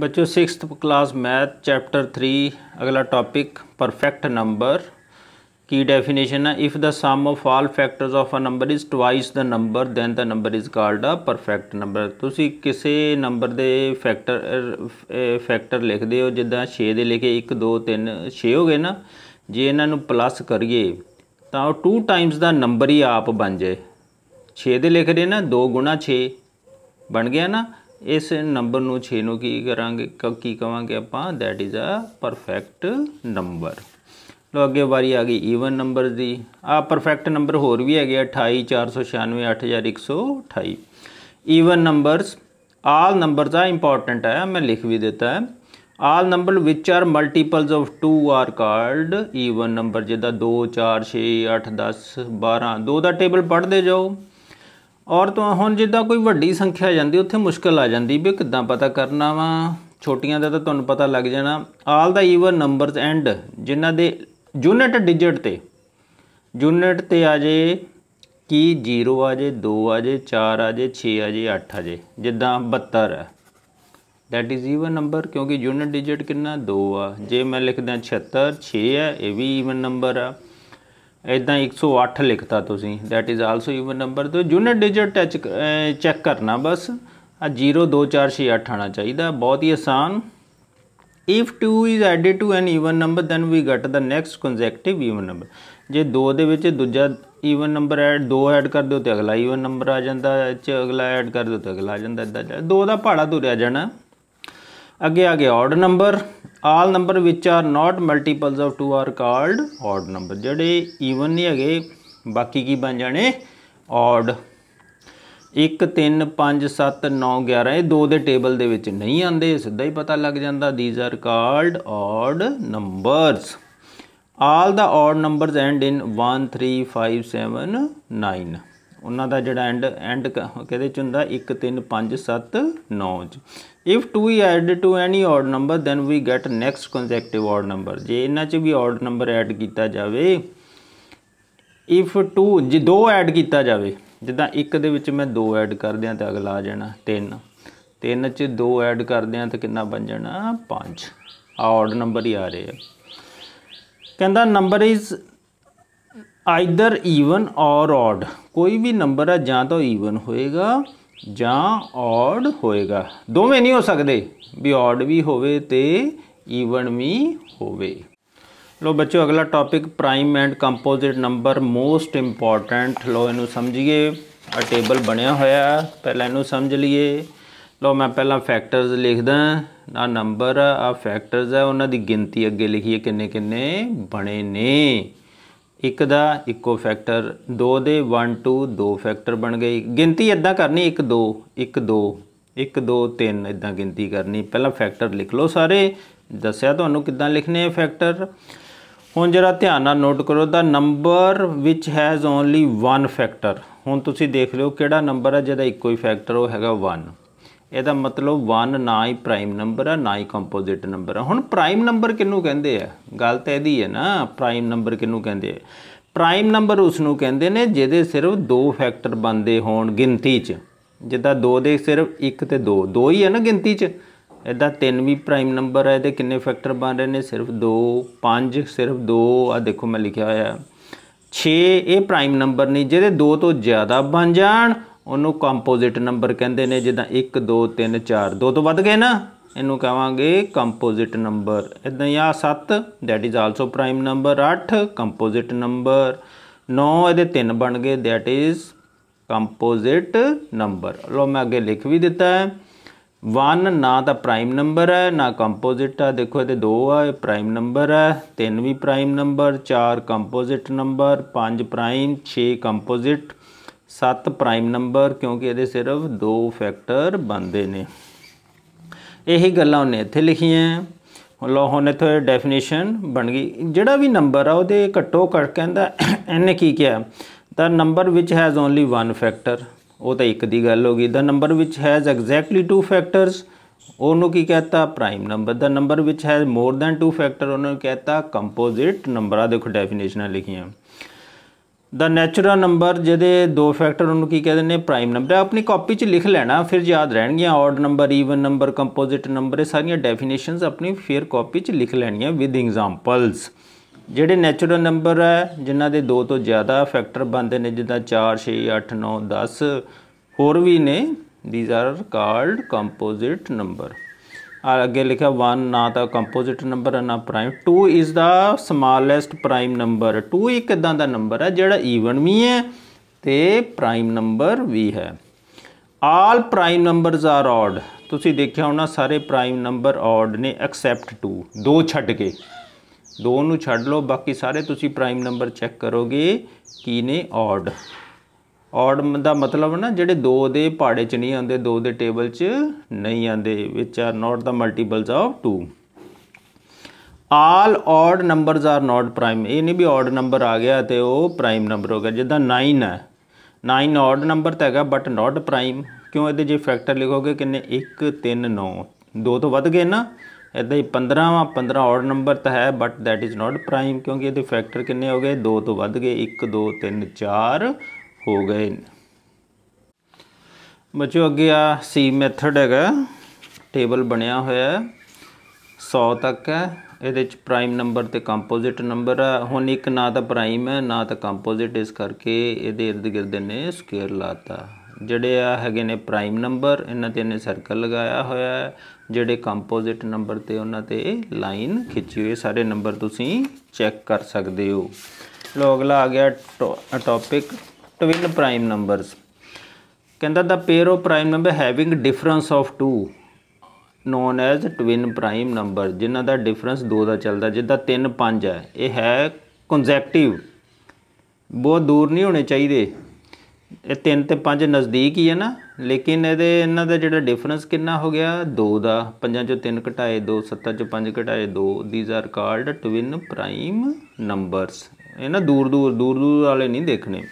ਬੱਚੋ 6th class math chapter 3 ਅਗਲਾ topic perfect number ਕੀ ਡੈਫੀਨੇਸ਼ਨ ਹੈ if the sum of all factors of a number is twice the number then the number is called a perfect number ਤੁਸੀਂ ਕਿਸੇ number ਦੇ factor factor ਲਿਖਦੇ ਹੋ ਜਿੱਦਾਂ 6 ਦੇ ਲਿਖੇ 1 2 3 6 ਹੋਗੇ ਨਾ ਜੇ ਇਹਨਾਂ ਨੂੰ ਪਲੱਸ ਕਰੀਏ ਤਾਂ ਉਹ 2 ਟਾਈਮਸ ਦਾ ਨੰਬਰ ਹੀ ਆਪ ਬਣ ਜਾਏ 6 ਦੇ ਲਿਖਦੇ ਨਾ 2 6 ਬਣ ਗਿਆ ਨਾ ਇਸ ਨੰਬਰ ਨੂੰ 6 ਨੂੰ ਕੀ ਕਰਾਂਗੇ ਕੀ ਕਵਾਂਗੇ ਆਪਾਂ that is a perfect number ਲੋ ਅੱਗੇ ਵਾਰੀ ਆ ਗਈ ਈਵਨ ਨੰਬਰ ਦੀ ਆ ਪਰਫੈਕਟ ਨੰਬਰ ਹੋਰ ਵੀ ਹੈਗੇ 28 496 8128 ਈਵਨ ਨੰਬਰਸ ਆਲ ਨੰਬਰਸ ਆ ਇੰਪੋਰਟੈਂਟ ਹੈ ਮੈਂ ਲਿਖ ਵੀ ਦਿੱਤਾ ਹੈ all number which are multiples of 2 are called even number ਜਿਹਦਾ 2 4 6 8 10 12 2 ਦਾ ਟੇਬਲ ਪੜ੍ਹਦੇ ਜਾਓ ਔਰ ਤੋਂ ਹੁਣ ਜਿੱਦਾਂ ਕੋਈ ਵੱਡੀ ਸੰਖਿਆ ਜਾਂਦੀ ਉੱਥੇ ਮੁਸ਼ਕਲ ਆ ਜਾਂਦੀ ਵੀ ਕਿੱਦਾਂ ਪਤਾ ਕਰਨਾ ਵਾ ਛੋਟੀਆਂ ਦਾ ਤਾਂ ਤੁਹਾਨੂੰ ਪਤਾ ਲੱਗ ਜਾਣਾ all the even numbers and ਜਿਨ੍ਹਾਂ ਦੇ ਯੂਨਿਟ ਡਿਜਿਟ ਤੇ ਯੂਨਿਟ ਤੇ ਆ ਜੇ ਕੀ 0 ਆ ਜੇ 2 ਆ ਜੇ 4 ਆ ਜੇ 6 ਆ ਜੇ 8 ਆ ਜੇ ਜਿੱਦਾਂ 72 ਹੈ ਥੈਟ ਇਜ਼ ਈਵਨ ਨੰਬਰ ਕਿਉਂਕਿ ਯੂਨਿਟ ਡਿਜਿਟ ਕਿੰਨਾ 2 ਆ ਜੇ ਮੈਂ ਲਿਖਦਾ 76 6 ਹੈ ਇਹ ਵੀ ਈਵਨ ਨੰਬਰ ਆ ਇਦਾਂ 108 ਲਿਖਤਾ ਤੁਸੀਂ that is also even number ਤੋਂ ਯੂਨਿਟ ਡਿਜਿਟ ਟੈਚ ਚੈੱਕ ਕਰਨਾ ਬਸ ਆ 02468 ਆਣਾ ਚਾਹੀਦਾ ਬਹੁਤ ਹੀ ਆਸਾਨ if 2 is added to an even number then we get the next consecutive even number ਜੇ 2 ਦੇ ਵਿੱਚ ਦੂਜਾ ਈਵਨ ਨੰਬਰ ਐਡ 2 ਐਡ ਕਰ ਦਿਓ ਤੇ ਅਗਲਾ ਈਵਨ ਨੰਬਰ ਆ ਜਾਂਦਾ ਚ ਅਗਲਾ ਐਡ ਕਰ ਦਿਓ ਤੇ ਅਗਲਾ ਆ ਜਾਂਦਾ ਇਦਾਂ 2 ਦਾ ਪਹਾੜਾ ਤੁਰਿਆ ਜਾਣਾ ਅੱਗੇ ਆ ਗਿਆ odd number all number which are not multiples of 2 are called odd number ਜਿਹੜੇ ਈਵਨ ਨਹੀਂ ਹੈਗੇ ਬਾਕੀ ਕੀ ਬਣ ਜਾਣੇ ਆਡ 1 3 5 7 9 11 ਇਹ ਦੋ ਦੇ ਟੇਬਲ ਦੇ ਵਿੱਚ ਨਹੀਂ ਆਂਦੇ ਸਿੱਧਾ ਹੀ ਪਤਾ ਲੱਗ ਜਾਂਦਾ these are called odd numbers all the odd numbers and in 1 3 5 7 9 ਉਹਨਾਂ ਦਾ ਜਿਹੜਾ ਐਂਡ ਐਂਡ ਕਿਹਦੇ ਚ ਹੁੰਦਾ 1 3 5 7 9 ਚ ਇਫ 2 ਹੀ add to any odd number then we get next consecutive odd number ਜੇ ਇਹਨਾਂ ਚ ਵੀ ਆਡ ਨੰਬਰ ਐਡ ਕੀਤਾ ਜਾਵੇ ਇਫ 2 ਜੇ ਦੋ ਐਡ ਕੀਤਾ ਜਾਵੇ ਜਿੱਦਾਂ 1 ਦੇ ਵਿੱਚ ਮੈਂ 2 ਐਡ ਕਰ ਦਿਆਂ ਤੇ ਅਗਲਾ ਆ ਜਾਣਾ 3 3 ਚ 2 ਐਡ ਕਰ ਦਿਆਂ ਤੇ ਕਿੰਨਾ ਬਣ ਜਾਣਾ 5 ਆਡ ਨੰਬਰ ਹੀ ਆ ਰਹੇ ਆ ਕਹਿੰਦਾ ਨੰਬਰ ਇਜ਼ ਆਈਦਰ ਈਵਨ ਔਰ ਔਡ ਕੋਈ ਵੀ ਨੰਬਰ ਹੈ ਜਾਂ ਤਾਂ ਈਵਨ ਹੋਏਗਾ ਜਾਂ ਔਡ ਹੋਏਗਾ ਦੋਵੇਂ ਨਹੀਂ ਹੋ ਸਕਦੇ ਵੀ ਔਡ ਵੀ ਹੋਵੇ ਤੇ ਈਵਨ ਵੀ ਹੋਵੇ ਲੋ ਬੱਚੋ ਅਗਲਾ topic prime and composite number most important ਲੋ ਇਹਨੂੰ ਸਮਝੀਏ ਆ ਟੇਬਲ ਬਣਿਆ ਹੋਇਆ ਪਹਿਲਾਂ ਇਹਨੂੰ ਸਮਝ ਲਈਏ ਲੋ ਮੈਂ ਪਹਿਲਾਂ ਫੈਕਟਰਸ ਲਿਖਦਾ ਆ ਨੰਬਰ ਆ ਫੈਕਟਰਸ ਹੈ ਉਹਨਾਂ ਦੀ ਗਿਣਤੀ ਅੱਗੇ ਲਿਖੀਏ ਕਿੰਨੇ ਕਿੰਨੇ ਬਣੇ ਨੇ 1 ਦਾ ਇੱਕੋ ਫੈਕਟਰ 2 ਦੇ 1 2 ਦੋ ਫੈਕਟਰ ਬਣ ਗਏ ਗਿਣਤੀ ਇਦਾਂ ਕਰਨੀ 1 2 1 2 1 2 3 ਇਦਾਂ ਗਿਣਤੀ ਕਰਨੀ ਪਹਿਲਾਂ ਫੈਕਟਰ ਲਿਖ ਲਓ ਸਾਰੇ ਦੱਸਿਆ ਤੁਹਾਨੂੰ ਕਿਦਾਂ ਲਿਖਨੇ ਆ ਫੈਕਟਰ ਹੁਣ ਜਰਾ ਧਿਆਨ ਨਾਲ ਨੋਟ ਕਰੋ the number which has only 1 factor ਹੁਣ ਤੁਸੀਂ ਦੇਖ ਲਿਓ ਕਿਹੜਾ ਨੰਬਰ ਹੈ ਜਿਹਦਾ ਇੱਕੋ ਹੀ ਫੈਕਟਰ ਉਹ ਹੈਗਾ 1 ਇਹਦਾ ਮਤਲਬ 1 ਨਾ ਹੀ ਪ੍ਰਾਈਮ ਨੰਬਰ ਆ ਨਾ ਹੀ ਕੰਪੋਜ਼ਿਟ ਨੰਬਰ ਆ ਹੁਣ ਪ੍ਰਾਈਮ ਨੰਬਰ ਕਿਹਨੂੰ ਕਹਿੰਦੇ ਆ ਗੱਲ ਤਾਂ ਇਹਦੀ ਹੈ ਨਾ ਪ੍ਰਾਈਮ ਨੰਬਰ ਕਿਹਨੂੰ ਕਹਿੰਦੇ ਆ ਪ੍ਰਾਈਮ ਨੰਬਰ ਉਸ ਨੂੰ ਕਹਿੰਦੇ ਨੇ ਜਿਹਦੇ ਸਿਰਫ ਦੋ ਫੈਕਟਰ ਬੰਦੇ ਹੋਣ ਗਿਣਤੀ 'ਚ ਜਿੱਦਾਂ 2 ਦੇ ਸਿਰਫ 1 ਤੇ 2 ਦੋ ਹੀ ਹੈ ਨਾ ਗਿਣਤੀ 'ਚ ਇਦਾਂ 3 ਵੀ ਪ੍ਰਾਈਮ ਨੰਬਰ ਹੈ ਇਹਦੇ ਕਿੰਨੇ ਫੈਕਟਰ ਬਣ ਰਹੇ ਨੇ ਸਿਰਫ 2 5 ਸਿਰਫ 2 ਆ ਦੇਖੋ ਮੈਂ ਲਿਖਿਆ ਹੋਇਆ 6 ਇਹ ਪ੍ਰਾਈਮ ਨੰਬਰ ਨਹੀਂ ਜਿਹਦੇ ਦੋ ਤੋਂ ਜ਼ਿਆਦਾ ਬਣ ਜਾਣ ਉਹਨੂੰ ਕੰਪੋਜ਼ਿਟ ਨੰਬਰ ਕਹਿੰਦੇ ਨੇ ਜਿੱਦਾਂ 1 2 3 4 ਦੋ ਤੋਂ ਵੱਧ ਗਏ ਨਾ ਇਹਨੂੰ ਕਹਾਂਗੇ ਕੰਪੋਜ਼ਿਟ ਨੰਬਰ ਇਦਾਂ ਹੀ ਆ 7 that is also prime number 8 composite number 9 ਇਹਦੇ 3 ਬਣ ਗਏ ਥੈਟ ਇਜ਼ ਕੰਪੋਜ਼ਿਟ ਨੰਬਰ ਲੋ ਮੈਂ ਅੱਗੇ ਲਿਖ ਵੀ ਦਿੱਤਾ ਹੈ 1 ਨਾ ਤਾਂ ਪ੍ਰਾਈਮ ਨੰਬਰ ਹੈ ਨਾ ਕੰਪੋਜ਼ਿਟ ਆ ਦੇਖੋ ਇਹਦੇ 2 ਆ ਇਹ ਪ੍ਰਾਈਮ ਨੰਬਰ ਹੈ 3 ਵੀ prime number 4 composite number 5 prime 6 composite 7 prime number ਕਿਉਂਕਿ ਇਹਦੇ ਸਿਰਫ ਦੋ ਫੈਕਟਰ ਬਣਦੇ ਨੇ ਇਹੀ ਗੱਲਾਂ ਉਹਨੇ ਇੱਥੇ ਲਿਖੀਆਂ ਲੋ ਹੁਣ ਇੱਥੇ ਡੈਫੀਨੇਸ਼ਨ ਬਣ ਗਈ ਜਿਹੜਾ ਵੀ ਨੰਬਰ ਆ ਉਹਦੇ ਘੱਟੋ ਘੱਟ ਕਹਿੰਦਾ ਐਨ ਕੀ ਕਿਹਾ the number which has only one factor ਉਹ ਤਾਂ ਇੱਕ ਦੀ ਗੱਲ ਹੋ ਗਈ the number which has exactly two factors ਉਹਨੂੰ ਕੀ ਕਹਤਾ prime number the number which ਹੈ ਮੋਰ ਦੈਨ 2 ਫੈਕਟਰ ਉਹਨੂੰ ਕਹਤਾ ਕੰਪੋਜ਼ਿਟ ਨੰਬਰ ਆ ਦੇਖੋ ਡੈਫੀਨੇਸ਼ਨਾਂ ਲਿਖੀਆਂ ਦਾ ਨੈਚੁਰਲ ਨੰਬਰ ਜਿਹਦੇ ਦੋ ਫੈਕਟਰ ਉਹਨੂੰ ਕੀ ਕਹਿੰਦੇ ਨੇ ਪ੍ਰਾਈਮ ਨੰਬਰ ਆਪਣੀ ਕਾਪੀ 'ਚ ਲਿਖ ਲੈਣਾ ਫਿਰ ਯਾਦ ਰਹਿਣਗੀਆਂ odd number even number composite number ਇਹ ਸਾਰੀਆਂ ਡੈਫੀਨੇਸ਼ਨਸ ਆਪਣੀ ਫਿਰ ਕਾਪੀ 'ਚ ਲਿਖ ਲੈਣੀਆਂ ਵਿਦ ਐਗਜ਼ਾਮਪਲਸ ਜਿਹੜੇ ਨੈਚੁਰਲ ਨੰਬਰ ਹੈ ਜਿਨ੍ਹਾਂ ਦੇ ਦੋ ਤੋਂ ਜ਼ਿਆਦਾ ਫੈਕਟਰ ਬਣਦੇ ਨੇ ਜਿੱਦਾਂ 4 6 8 9 10 ਹੋਰ ਵੀ ਨੇ these are called composite number ਅੱਗੇ ਲਿਖਿਆ 1 ਨਾ ਤਾਂ ਕੰਪੋਜ਼ਿਟ ਨੰਬਰ ਹੈ ਨਾ prime 2 is the smallest prime number 2 ਇੱਕ ਇਦਾਂ ਦਾ ਨੰਬਰ ਹੈ ਜਿਹੜਾ ਈਵਨ ਵੀ ਹੈ ਤੇ ਪ੍ਰਾਈਮ ਨੰਬਰ ਵੀ ਹੈ all prime numbers are odd ਤੁਸੀਂ ਦੇਖਿਆ ਹੋਣਾ ਸਾਰੇ ਪ੍ਰਾਈਮ ਨੰਬਰ ਆਡ ਨੇ ਐਕਸੈਪਟ 2 ਦੋ ਛੱਡ ਕੇ ਦੋ ਨੂੰ ਛੱਡ ਲਓ ਬਾਕੀ ਸਾਰੇ ਤੁਸੀਂ ਪ੍ਰਾਈਮ ਨੰਬਰ ਚੈੱਕ ਕਰੋਗੇ ਕੀ ਨੇ ਆਡ ਔਡ ਦਾ ਮਤਲਬ ਨਾ ਜਿਹੜੇ 2 ਦੇ ਪਹਾੜੇ 'ਚ ਨਹੀਂ ਆਉਂਦੇ 2 ਦੇ ਟੇਬਲ 'ਚ ਨਹੀਂ ਆਉਂਦੇ which are not the multiples of 2 all odd numbers are not prime ਇਹ ਨਹੀਂ ਵੀ ਔਡ ਨੰਬਰ ਆ ਗਿਆ ਤੇ ਉਹ ਪ੍ਰਾਈਮ ਨੰਬਰ ਹੋ ਗਿਆ ਜਿੱਦਾਂ 9 ਹੈ 9 ਔਡ ਨੰਬਰ ਤਾਂ ਹੈਗਾ ਬਟ ਨਾਟ ਪ੍ਰਾਈਮ ਕਿਉਂ ਇਹਦੇ ਜੇ ਫੈਕਟਰ ਲਿਖੋਗੇ ਕਿੰਨੇ 1 3 9 ਦੋ ਤੋਂ ਵੱਧ ਗਏ ਨਾ ਇਦਾਂ ਹੀ 15 ਵਾਂ 15 ਔਡ ਨੰਬਰ ਤਾਂ ਹੈ but that is not prime ਕਿਉਂਕਿ ਇਹਦੇ ਫੈਕਟਰ ਕਿੰਨੇ ਹੋ ਗਏ ਦੋ ਤੋਂ ਵੱਧ ਗਏ 1 2 3 4 ਹੋ ਗਏ ਬੱਚੋ ਅੱਗੇ ਆ ਸੀ ਮੈਥਡ ਹੈਗਾ ਟੇਬਲ ਬਣਿਆ ਹੋਇਆ ਹੈ 100 ਤੱਕ ਹੈ ਇਹਦੇ ਵਿੱਚ ਪ੍ਰਾਈਮ ਨੰਬਰ ਤੇ ਕੰਪੋਜ਼ਿਟ ਨੰਬਰ ਹੈ ਹੁਣ ਇੱਕ ਨਾ ਤਾਂ ਪ੍ਰਾਈਮ ਹੈ ਨਾ ਤਾਂ ਕੰਪੋਜ਼ਿਟ ਇਸ ਕਰਕੇ ਇਹਦੇ ird gird ਨੇ ਸਕੁਅਰ ਲਾਤਾ ਜਿਹੜੇ ਆ ਹੈਗੇ ਨੇ ਪ੍ਰਾਈਮ ਨੰਬਰ ਇਹਨਾਂ ਤੇ ਇਹਨੇ ਸਰਕਲ ਲਗਾਇਆ ਹੋਇਆ ਹੈ ਜਿਹੜੇ ਕੰਪੋਜ਼ਿਟ ਨੰਬਰ ਤੇ ਉਹਨਾਂ ਤੇ ਲਾਈਨ ਖਿੱਚੀ ਹੋਈ ਸਾਰੇ ਨੰਬਰ ਤੁਸੀਂ ਚੈੱਕ ਕਰ ਸਕਦੇ ਹੋ ਲੋਗਲਾ ਆ ਗਿਆ ਟੌਪਿਕ ਟਵਿਨ ਪ੍ਰਾਈਮ ਨੰਬਰਸ ਕਹਿੰਦਾ the pair of prime number having difference of 2 known as twin prime number ਜਿਨ੍ਹਾਂ ਦਾ ਡਿਫਰੈਂਸ 2 ਦਾ ਚੱਲਦਾ ਜਿੱਦਾਂ 3 5 ਹੈ ਇਹ ਹੈ ਕੰਜੈਕਟਿਵ ਬਹੁਤ ਦੂਰ ਨਹੀਂ ਹੋਣੇ ਚਾਹੀਦੇ ਇਹ 3 ਤੇ 5 ਨਜ਼ਦੀਕ ਹੀ ਹੈ ਨਾ ਲੇਕਿਨ ਇਹਦੇ ਇਹਨਾਂ ਦਾ ਜਿਹੜਾ ਡਿਫਰੈਂਸ ਕਿੰਨਾ ਹੋ ਗਿਆ 2 ਦਾ 5 ਚੋਂ 3 ਘਟਾਏ 2 7 ਚੋਂ 5 ਘਟਾਏ 2 these are called twin prime numbers ਇਹ ਨਾ ਦੂਰ ਦੂਰ ਦੂਰ ਦੂਰ ਵਾਲੇ ਨਹੀਂ ਦੇਖਣੇ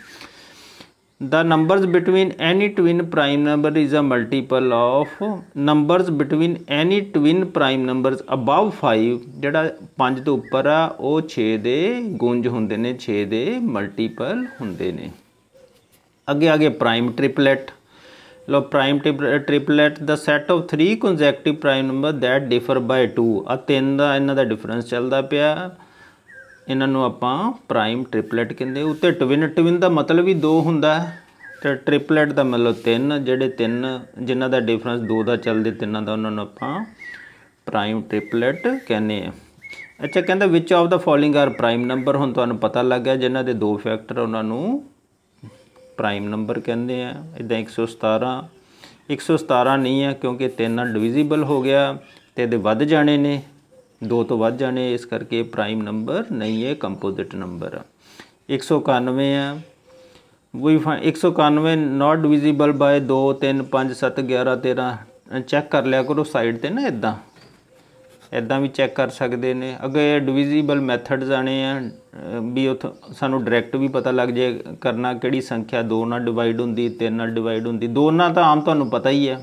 the numbers between any twin prime number is a multiple of numbers between any twin prime numbers above 5 ਜਿਹੜਾ 5 ਤੋਂ ਉੱਪਰ ਆ ਉਹ 6 ਦੇ ਗੁੰਜ ਹੁੰਦੇ ਨੇ 6 ਦੇ ਮਲਟੀਪਲ ਹੁੰਦੇ ਨੇ ਅੱਗੇ ਅੱਗੇ ਪ੍ਰਾਈਮ ਟ੍ਰਿਪਲੇਟ ਲੋ prime triplet the set of 3 consecutive prime number that differ by 2 ਆ ਤਿੰਨ ਦਾ ਇਹਨਾਂ ਦਾ ਡਿਫਰੈਂਸ ਚੱਲਦਾ ਪਿਆ ਇਹਨਾਂ ਨੂੰ ਆਪਾਂ ਪ੍ਰਾਈਮ ਟ੍ਰਿਪਲੇਟ ਕਹਿੰਦੇ ਉੱਤੇ ਟਵਿਨ ਟਵਿਨ ਦਾ ਮਤਲਬ ਹੀ ਦੋ ਹੁੰਦਾ ਹੈ ਤੇ ਟ੍ਰਿਪਲੇਟ ਦਾ ਮਤਲਬ ਤਿੰਨ ਜਿਹੜੇ ਤਿੰਨ ਜਿਨ੍ਹਾਂ ਦਾ ਡਿਫਰੈਂਸ ਦੋ ਦਾ ਚੱਲਦੇ ਤਿੰਨਾਂ ਦਾ ਉਹਨਾਂ ਨੂੰ ਆਪਾਂ ਪ੍ਰਾਈਮ ਟ੍ਰਿਪਲੇਟ ਕਹਿੰਦੇ ਆ ਅੱਛਾ ਕਹਿੰਦਾ which of the following are prime number ਹੁਣ ਤੁਹਾਨੂੰ ਪਤਾ ਲੱਗ ਗਿਆ ਜਿਨ੍ਹਾਂ ਦੇ ਦੋ ਫੈਕਟਰ ਉਹਨਾਂ ਨੂੰ ਪ੍ਰਾਈਮ ਨੰਬਰ ਕਹਿੰਦੇ ਆ ਇਦਾਂ 117 117 ਨਹੀਂ ਆ ਕਿਉਂਕਿ 3 ਨਾਲ ਡਿਵੀਜ਼ੀਬਲ ਹੋ ਗਿਆ ਤੇ ਇਹਦੇ ਵੱਧ ਜਾਣੇ ਨੇ ਦੋ ਤੋਂ ਵੱਧ ਜਾਣੇ ਇਸ ਕਰਕੇ ਪ੍ਰਾਈਮ ਨੰਬਰ ਨਹੀਂ ਹੈ ਕੰਪੋਜ਼ਿਟ ਨੰਬਰ 191 ਆ ਵੀ 191 ਨਾਟ ਡਿਵੀਜ਼ੀਬਲ ਬਾਈ 2 3 5 7 11 13 ਚੈੱਕ ਕਰ ਲਿਆ ਕਰੋ ਸਾਈਡ ਤੇ ਨਾ ਇਦਾਂ ਇਦਾਂ ਵੀ ਚੈੱਕ ਕਰ ਸਕਦੇ ਨੇ ਅਗੇ ਡਿਵੀਜ਼ੀਬਲ ਮੈਥਡਸ ਆਣੇ ਆ ਵੀ ਉਹ ਸਾਨੂੰ ਡਾਇਰੈਕਟ ਵੀ ਪਤਾ ਲੱਗ ਜੇ ਕਰਨਾ ਕਿਹੜੀ ਸੰਖਿਆ 2 ਨਾਲ ਡਿਵਾਈਡ ਹੁੰਦੀ 3 ਨਾਲ ਡਿਵਾਈਡ ਹੁੰਦੀ ਦੋਨਾਂ ਤਾਂ ਆਮ ਤੁਹਾਨੂੰ ਪਤਾ ਹੀ ਹੈ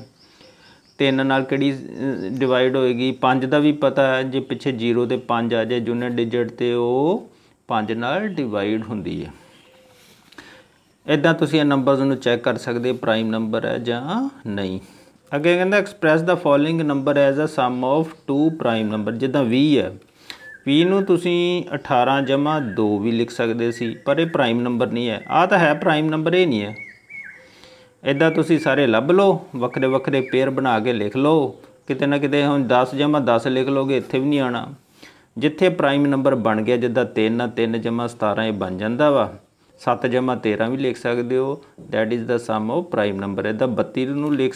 3 ਨਾਲ ਕਿਹੜੀ ਡਿਵਾਈਡ ਹੋਏਗੀ 5 ਦਾ ਵੀ ਪਤਾ ਹੈ ਜੇ ਪਿੱਛੇ 0 ਤੇ 5 ਆ ਜਾਏ ਯੂਨਿਟ ਡਿਜਿਟ ਤੇ ਉਹ 5 ਨਾਲ ਡਿਵਾਈਡ ਹੁੰਦੀ ਹੈ ਇਦਾਂ ਤੁਸੀਂ ਇਹ ਨੰਬਰਸ ਨੂੰ ਚੈੱਕ ਕਰ ਸਕਦੇ ਪ੍ਰਾਈਮ ਨੰਬਰ ਹੈ ਜਾਂ ਨਹੀਂ ਅੱਗੇ ਕਹਿੰਦਾ express the following number as a sum of 2 prime number ਜਿੱਦਾਂ 20 ਹੈ 20 ਨੂੰ ਤੁਸੀਂ 18 ਜਮਾ 2 ਵੀ ਲਿਖ ਸਕਦੇ ਸੀ ਪਰ ਇਹ ਪ੍ਰਾਈਮ ਨੰਬਰ ਨਹੀਂ ਹੈ ਆ ਤਾਂ ਹੈ ਪ੍ਰਾਈਮ ਨੰਬਰ ਇਹ ਨਹੀਂ ਹੈ ਇਦਾਂ ਤੁਸੀਂ ਸਾਰੇ ਲੱਭ ਲਓ ਵੱਖਰੇ ਵੱਖਰੇ ਪੇਅਰ ਬਣਾ ਕੇ ਲਿਖ ਲਓ ਕਿਤੇ ਨਾ ਕਿਤੇ ਹੁਣ 10 ਜਮਾ 10 ਲਿਖ ਲੋਗੇ ਇੱਥੇ ਵੀ ਨਹੀਂ ਆਣਾ ਜਿੱਥੇ ਪ੍ਰਾਈਮ ਨੰਬਰ ਬਣ ਗਿਆ ਜਿੱਦਾਂ 3 ਨਾਲ 3 ਜਮਾ 17 ਇਹ ਬਣ ਜਾਂਦਾ ਵਾ 7 ਜਮਾ 13 ਵੀ ਲਿਖ ਸਕਦੇ ਹੋ that is the sum of prime number ਇਹਦਾ 32 ਨੂੰ ਲਿਖ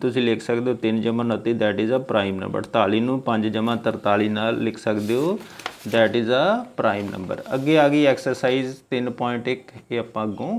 ਤੁਸੀਂ ਲਿਖ ਸਕਦੇ ਹੋ 3 ਜਮਾ 29 that is a prime number 48 ਨੂੰ 5 ਜਮਾ 43 ਨਾਲ ਲਿਖ ਸਕਦੇ ਹੋ that is a prime number ਅੱਗੇ ਆ ਗਈ ਐਕਸਰਸਾਈਜ਼ 3.1 ਇਹ ਆਪਾਂ ਅੱਗੋਂ